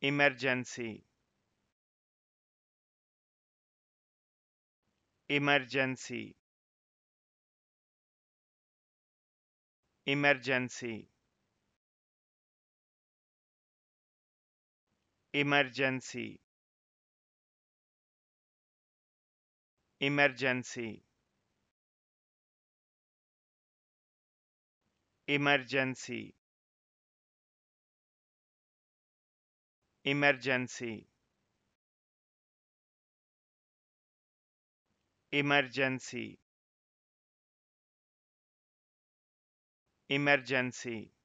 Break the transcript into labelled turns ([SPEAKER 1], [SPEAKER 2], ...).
[SPEAKER 1] emergency emergency emergency emergency emergency emergency emergency emergency emergency